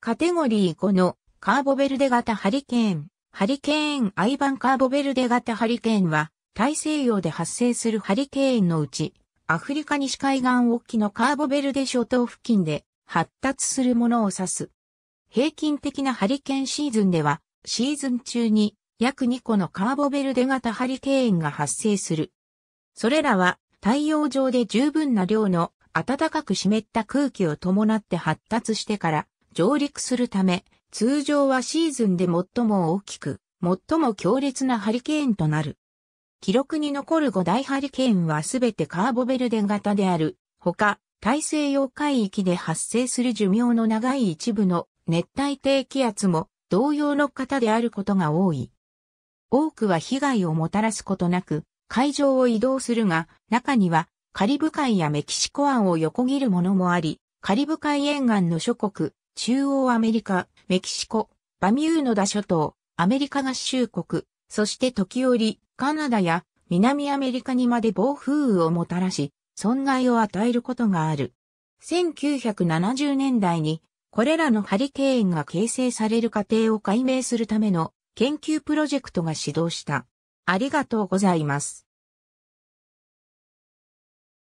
カテゴリー5のカーボベルデ型ハリケーン。ハリケーンアイバンカーボベルデ型ハリケーンは大西洋で発生するハリケーンのうちアフリカ西海岸沖のカーボベルデ諸島付近で発達するものを指す。平均的なハリケーンシーズンではシーズン中に約2個のカーボベルデ型ハリケーンが発生する。それらは太陽上で十分な量の暖かく湿った空気を伴って発達してから上陸するため、通常はシーズンで最も大きく、最も強烈なハリケーンとなる。記録に残る5大ハリケーンはすべてカーボベルデ型である、ほか、大西洋海域で発生する寿命の長い一部の熱帯低気圧も同様の型であることが多い。多くは被害をもたらすことなく、海上を移動するが、中にはカリブ海やメキシコ湾を横切るものもあり、カリブ海沿岸の諸国、中央アメリカ、メキシコ、バミューノダ諸島、アメリカ合衆国、そして時折、カナダや南アメリカにまで暴風雨をもたらし、損害を与えることがある。1970年代に、これらのハリケーンが形成される過程を解明するための研究プロジェクトが始動した。ありがとうございます。